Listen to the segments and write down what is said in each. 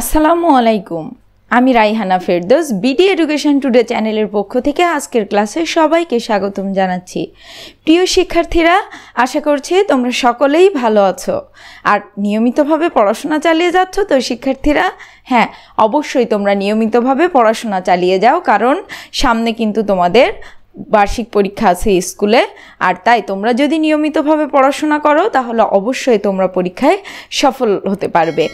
আসসালামু আলাইকুম আমি Raihana Ferdous BD education today চ্যানেলের পক্ষ থেকে আজকের ক্লাসে সবাইকে স্বাগতম জানাচ্ছি প্রিয় শিক্ষার্থীরা আশা করছি তোমরা সকলেই ভালো আছো আর নিয়মিতভাবে পড়াশোনা চালিয়ে যাচ্ছ তো শিক্ষার্থীরা হ্যাঁ অবশ্যই তোমরা নিয়মিতভাবে পড়াশোনা চালিয়ে যাও কারণ সামনে কিন্তু তোমাদের বার্ষিক পরীক্ষা আছে স্কুলে আর তাই তোমরা যদি নিয়মিতভাবে পড়াশোনা করো তাহলে অবশ্যই তোমরা পরীক্ষায় সফল হতে পারবে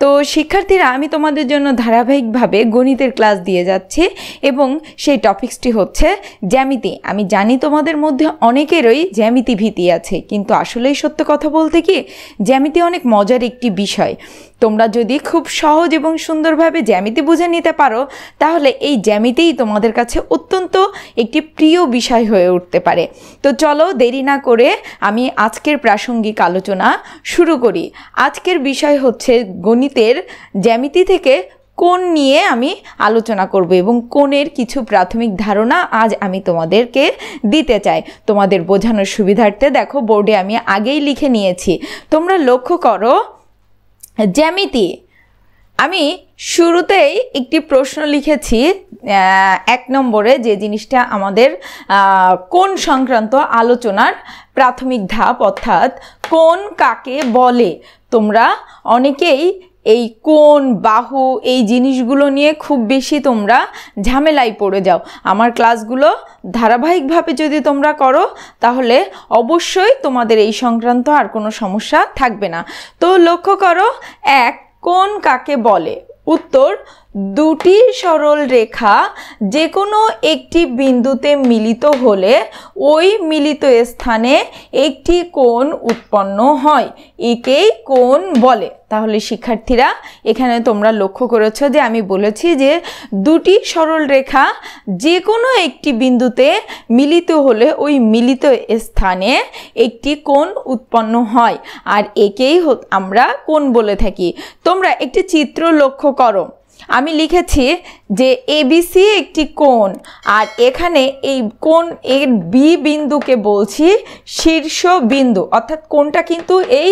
তো শিক্ষার্থীরা আমি তোমাদের জন্য ধারাবাহিকভাবে গণিতের ক্লাস দিয়ে যাচ্ছি এবং সেই টপিক্সটি হচ্ছে জ্যামিতি আমি জানি তোমাদের মধ্যে অনেকেরই জ্যামিতি ভীতি আছে কিন্তু আসলেই সত্য কথা বলতে কি জ্যামিতি অনেক মজার একটি বিষয় তোমরা যদি খুব সহজ এবং সুন্দরভাবে জ্যামিতি বুঝে নিতে পারো তাহলে এই জ্যামিতিই তোমাদের কাছে অত্যন্ত একটি প্রিয় বিষয় হয়ে উঠতে পারে তো চলো দেরি না করে আমি আজকের প্রাসঙ্গিক আলোচনা শুরু করি আজকের বিষয় হচ্ছে গণিতের জ্যামিতি থেকে কোন নিয়ে আমি আলোচনা করব এবং কোণের কিছু প্রাথমিক ধারণা আজ আমি তোমাদেরকে দিতে চাই তোমাদের বোঝানোর সুবিধার্থে দেখো বোর্ডে আমি আগেই লিখে নিয়েছি তোমরা লক্ষ্য করো জ্যামিতি আমি শুরুতেই একটি প্রশ্ন লিখেছি এক নম্বরে যে জিনিসটা আমাদের কোন সংক্রান্ত আলোচনার প্রাথমিক ধাপ অর্থাৎ কোন কাকে বলে তোমরা অনেকেই এই কোন বাহু এই জিনিসগুলো নিয়ে খুব বেশি তোমরা ঝামেলায় পড়ে যাও আমার ক্লাসগুলো ধারাবাহিকভাবে যদি তোমরা করো তাহলে অবশ্যই তোমাদের এই সংক্রান্ত আর কোনো সমস্যা থাকবে না তো লক্ষ্য করো এক কোন কাকে বলে উত্তর দুটি সরল রেখা যে কোনো একটি বিন্দুতে মিলিত হলে ওই মিলিত স্থানে একটি কোণ উৎপন্ন হয় একেই কোণ বলে তাহলে শিক্ষার্থীরা এখানে তোমরা লক্ষ্য করেছ যে আমি বলেছি যে দুটি সরল রেখা যে কোনো একটি বিন্দুতে মিলিত হলে ওই মিলিত স্থানে একটি কোণ উৎপন্ন হয় আর একেই আমরা কোণ বলে থাকি তোমরা একটি চিত্র লক্ষ্য করো আমি লিখেছি যে এবিসি একটি কোণ আর এখানে এই কোণ এর বি বিন্দুকে বলছি শীর্ষ বিন্দু অর্থাৎ কোণটা কিন্তু এই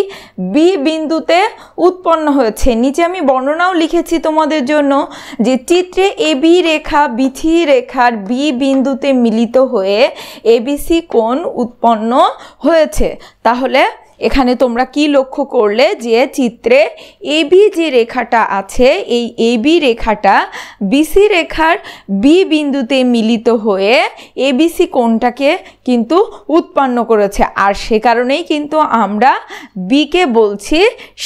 বি বিন্দুতে উৎপন্ন হয়েছে নিচে আমি বর্ণনাও লিখেছি তোমাদের জন্য যে চিত্রে এবি রেখা বিথি রেখার বি বিন্দুতে মিলিত হয়ে এবিসি কোণ উৎপন্ন হয়েছে তাহলে এখানে তোমরা কি লক্ষ্য করলে যে চিত্রে এবি যে রেখাটা আছে এই এবি রেখাটা বিসি রেখার বি বিন্দুতে মিলিত হয়ে এবিসি কোনটাকে কিন্তু উৎপন্ন করেছে আর সে কারণেই কিন্তু আমরা বিকে বলছি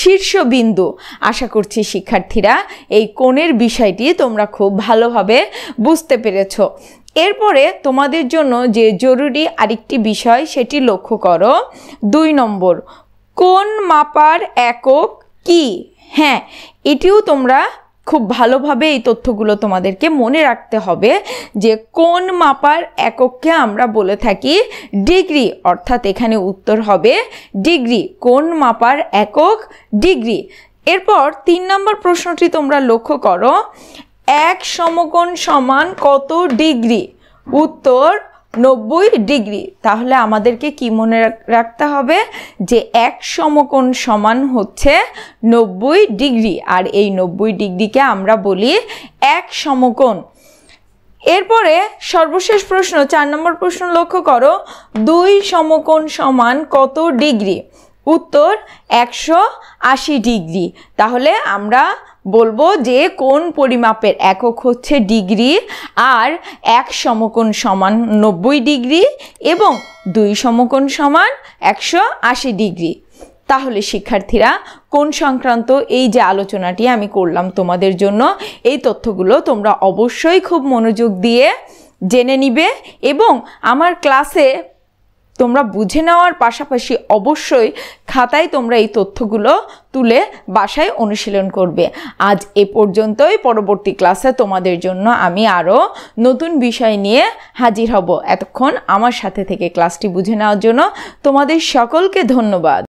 শীর্ষবিন্দু আশা করছি শিক্ষার্থীরা এই কোণের বিষয়টি তোমরা খুব ভালোভাবে বুঝতে পেরেছো এরপরে তোমাদের জন্য যে জরুরি আরেকটি বিষয় সেটি লক্ষ্য করো দুই নম্বর কোন মাপার একক কি হ্যাঁ এটিও তোমরা খুব ভালোভাবে এই তথ্যগুলো তোমাদেরকে মনে রাখতে হবে যে কোন মাপার এককে আমরা বলে থাকি ডিগ্রি অর্থাৎ এখানে উত্তর হবে ডিগ্রি কোন মাপার একক ডিগ্রি এরপর তিন নম্বর প্রশ্নটি তোমরা লক্ষ্য করো এক সমকোণ সমান কত ডিগ্রি উত্তর নব্বই ডিগ্রি তাহলে আমাদেরকে কি মনে রাখতে হবে যে এক সমকোণ সমান হচ্ছে নব্বই ডিগ্রি আর এই নব্বই ডিগ্রিকে আমরা বলি এক সমকোণ এরপরে সর্বশেষ প্রশ্ন চার নম্বর প্রশ্ন লক্ষ্য করো দুই সমকোণ সমান কত ডিগ্রি উত্তর একশো ডিগ্রি তাহলে আমরা বলবো যে কোন পরিমাপের একক হচ্ছে ডিগ্রি আর এক সমকোণ সমান নব্বই ডিগ্রি এবং দুই সমকোণ সমান একশো আশি ডিগ্রি তাহলে শিক্ষার্থীরা কোন সংক্রান্ত এই যে আলোচনাটি আমি করলাম তোমাদের জন্য এই তথ্যগুলো তোমরা অবশ্যই খুব মনোযোগ দিয়ে জেনে নিবে এবং আমার ক্লাসে তোমরা বুঝে নেওয়ার পাশাপাশি অবশ্যই খাতায় তোমরা এই তথ্যগুলো তুলে বাসায় অনুশীলন করবে আজ এ পর্যন্তই পরবর্তী ক্লাসে তোমাদের জন্য আমি আরও নতুন বিষয় নিয়ে হাজির হব এতক্ষণ আমার সাথে থেকে ক্লাসটি বুঝে নেওয়ার জন্য তোমাদের সকলকে ধন্যবাদ